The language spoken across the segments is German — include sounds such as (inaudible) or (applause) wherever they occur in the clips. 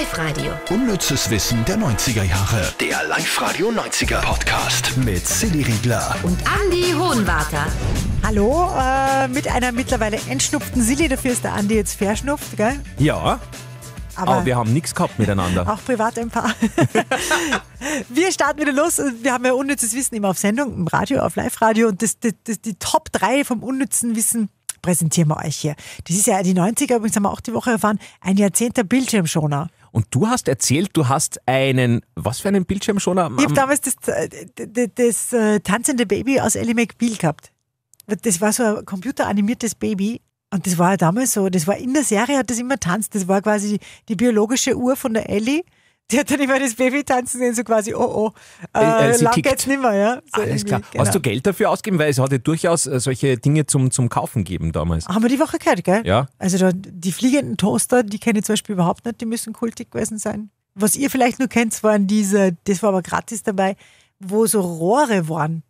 Live-Radio. Unnützes Wissen der 90er Jahre. Der Live-Radio 90er Podcast mit Silly Riegler und Andy Hohenwarter. Hallo, äh, mit einer mittlerweile entschnupften Silly. Dafür ist der Andy jetzt verschnupft, gell? Ja. Aber, Aber wir haben nichts gehabt miteinander. (laughs) Auch privat ein paar. (laughs) wir starten wieder los. Wir haben ja unnützes Wissen immer auf Sendung, im Radio, auf Live-Radio. Und das, das, das, die Top 3 vom unnützen Wissen präsentieren wir euch hier. Das ist ja die 90er, übrigens haben wir auch die Woche erfahren, ein Jahrzehnter Bildschirmschoner. Und du hast erzählt, du hast einen, was für einen Bildschirm schon? Am, am ich habe damals das, äh, das, das äh, tanzende Baby aus Ellie McBeal gehabt. Das war so ein computeranimiertes Baby. Und das war ja damals so, das war in der Serie, hat das immer tanzt. Das war quasi die biologische Uhr von der Ellie. Die hat dann immer das Baby tanzen sehen, so quasi, oh oh, äh, äh, lang geht's nicht mehr. Ja? So Alles klar. Genau. Hast du Geld dafür ausgegeben? Weil es hatte durchaus äh, solche Dinge zum, zum Kaufen gegeben damals. Haben wir die Woche gehört, gell? Ja. Also da, die fliegenden Toaster, die kenne ich zum Beispiel überhaupt nicht, die müssen kultig gewesen sein. Was ihr vielleicht nur kennt, waren diese, das war aber gratis dabei, wo so Rohre waren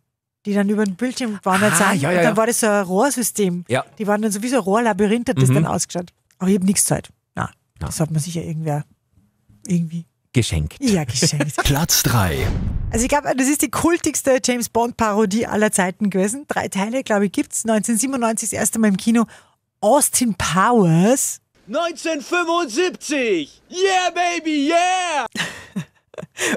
die dann über den Bildschirm waren. ah, Ja, ja, und dann ja. war das so ein Rohrsystem. Ja. Die waren dann so wie so ein Rohrlabyrinth, hat das mhm. dann ausgeschaut. Aber ich habe nichts Zeit. Nein. das hat man sicher irgendwer irgendwie geschenkt. Ja, geschenkt. (laughs) Platz 3. Also ich glaube, das ist die kultigste James Bond-Parodie aller Zeiten gewesen. Drei Teile, glaube ich, gibt es. 1997 das erste Mal im Kino. Austin Powers. 1975! Yeah, baby, yeah!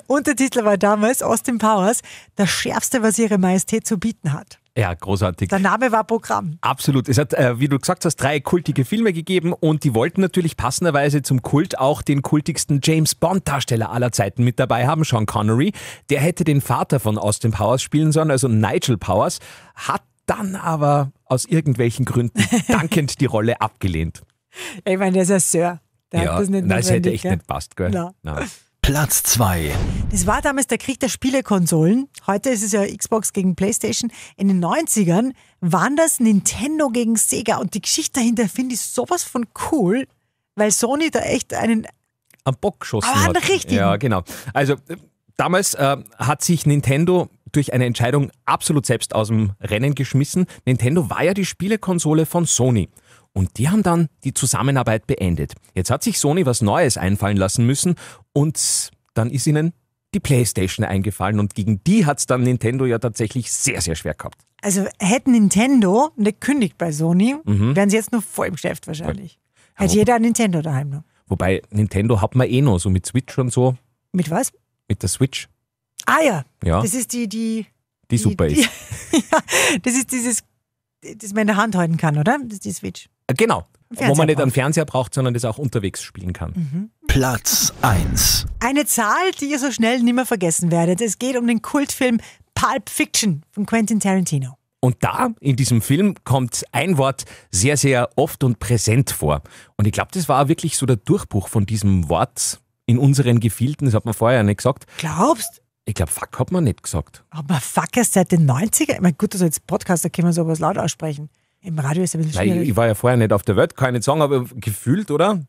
Untertitel war damals Austin Powers, das Schärfste, was Ihre Majestät zu bieten hat. Ja, großartig. Der Name war Programm. Absolut. Es hat, äh, wie du gesagt hast, drei kultige Filme gegeben und die wollten natürlich passenderweise zum Kult auch den kultigsten James Bond-Darsteller aller Zeiten mit dabei haben, Sean Connery. Der hätte den Vater von Austin Powers spielen sollen, also Nigel Powers, hat dann aber aus irgendwelchen Gründen (laughs) dankend die Rolle abgelehnt. Ich meine, der ist ja Sir. Der ja, hat das nicht nein, das hätte echt gell? nicht passt, gell? No. No. Platz 2. Das war damals der Krieg der Spielekonsolen. Heute ist es ja Xbox gegen PlayStation. In den 90ern waren das Nintendo gegen Sega. Und die Geschichte dahinter finde ich sowas von cool, weil Sony da echt einen. Am Bock geschossen aber ah, hat. Richtig. Ja, genau. Also äh, damals äh, hat sich Nintendo durch eine Entscheidung absolut selbst aus dem Rennen geschmissen. Nintendo war ja die Spielekonsole von Sony. Und die haben dann die Zusammenarbeit beendet. Jetzt hat sich Sony was Neues einfallen lassen müssen und dann ist ihnen die PlayStation eingefallen und gegen die hat es dann Nintendo ja tatsächlich sehr, sehr schwer gehabt. Also hätte Nintendo nicht gekündigt bei Sony, mhm. wären sie jetzt nur voll im Geschäft wahrscheinlich. Ja. Hätte jeder ein Nintendo daheim noch. Wobei Nintendo hat man eh noch, so mit Switch und so. Mit was? Mit der Switch. Ah ja. ja. Das ist die, die. Die, super die, ist. (laughs) ja, das ist dieses, das man in der Hand halten kann, oder? Das ist die Switch. Äh, genau. Wo man nicht einen Fernseher braucht, sondern das auch unterwegs spielen kann. Mhm. Platz 1. Eine Zahl, die ihr so schnell nicht mehr vergessen werdet. Es geht um den Kultfilm Pulp Fiction von Quentin Tarantino. Und da, in diesem Film, kommt ein Wort sehr, sehr oft und präsent vor. Und ich glaube, das war wirklich so der Durchbruch von diesem Wort in unseren Gefilden. Das hat man vorher nicht gesagt. Glaubst? Ich glaube, Fuck hat man nicht gesagt. Aber Fuck erst seit den 90ern? Ich meine, gut, also als Podcaster können wir sowas laut aussprechen. Im Radio ist es ein bisschen schwierig. Nein, ich war ja vorher nicht auf der Welt, keine Song, aber gefühlt, oder?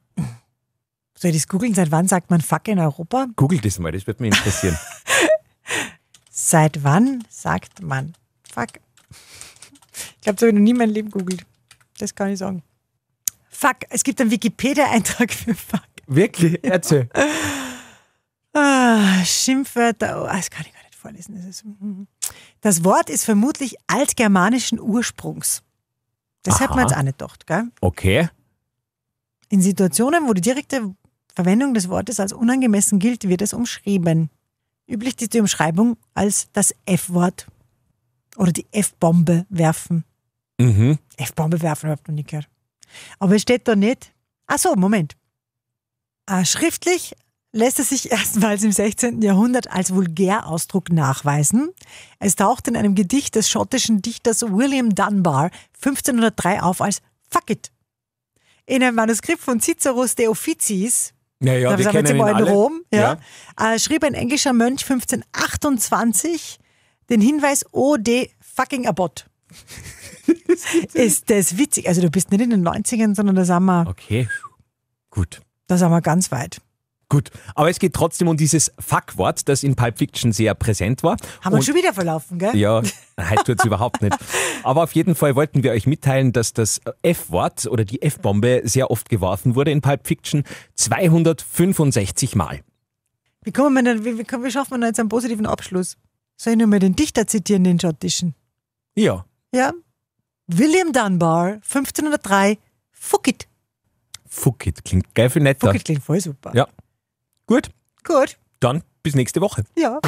Soll ich das googeln? Seit wann sagt man Fuck in Europa? Google das mal, das wird mich interessieren. (laughs) Seit wann sagt man Fuck? Ich glaube, das habe ich noch nie in meinem Leben googelt. Das kann ich sagen. Fuck, es gibt einen Wikipedia-Eintrag für Fuck. Wirklich? Erzähl. (laughs) ah, Schimpfwörter, oh, das kann ich gar nicht vorlesen. das hm. Wort ist vermutlich altgermanischen Ursprungs. Das hat man jetzt auch nicht gedacht, gell? Okay. In Situationen, wo die direkte Verwendung des Wortes als unangemessen gilt, wird es umschrieben. Üblich ist die Umschreibung als das F-Wort oder die F-Bombe werfen. Mhm. F-Bombe werfen habt ihr noch nie gehört. Aber es steht da nicht. Ach so, Moment. Äh, schriftlich lässt es sich (laughs) erstmals im 16. Jahrhundert als Vulgärausdruck nachweisen. Es taucht in einem Gedicht des schottischen Dichters William Dunbar 1503 auf als Fuck it. In einem Manuskript von Ciceros De Officiis ja, ja, da wir sind jetzt mal in Rom. Ja. ja. Äh, schrieb ein englischer Mönch 1528 den Hinweis O oh, de fucking Abbott. (laughs) ist das witzig? Also du bist nicht in den 90ern, sondern da sind wir. Okay, gut. Da sind wir ganz weit. Gut, aber es geht trotzdem um dieses Fuckwort, das in Pulp Fiction sehr präsent war. Haben wir uns schon wieder verlaufen, gell? Ja, heißt tut's überhaupt nicht. (laughs) Aber auf jeden Fall wollten wir euch mitteilen, dass das F-Wort oder die F-Bombe sehr oft geworfen wurde in Pulp Fiction, 265 Mal. Wie, kommen wir denn, wie, wie, wie schaffen wir denn jetzt einen positiven Abschluss? Soll ich nur mal den Dichter zitieren, den schottischen? Ja. Ja. William Dunbar, 1503, Fuck it. Fuck it klingt geil viel netter. Fuck it klingt voll super. Ja. Gut? Gut. Dann bis nächste Woche. Ja.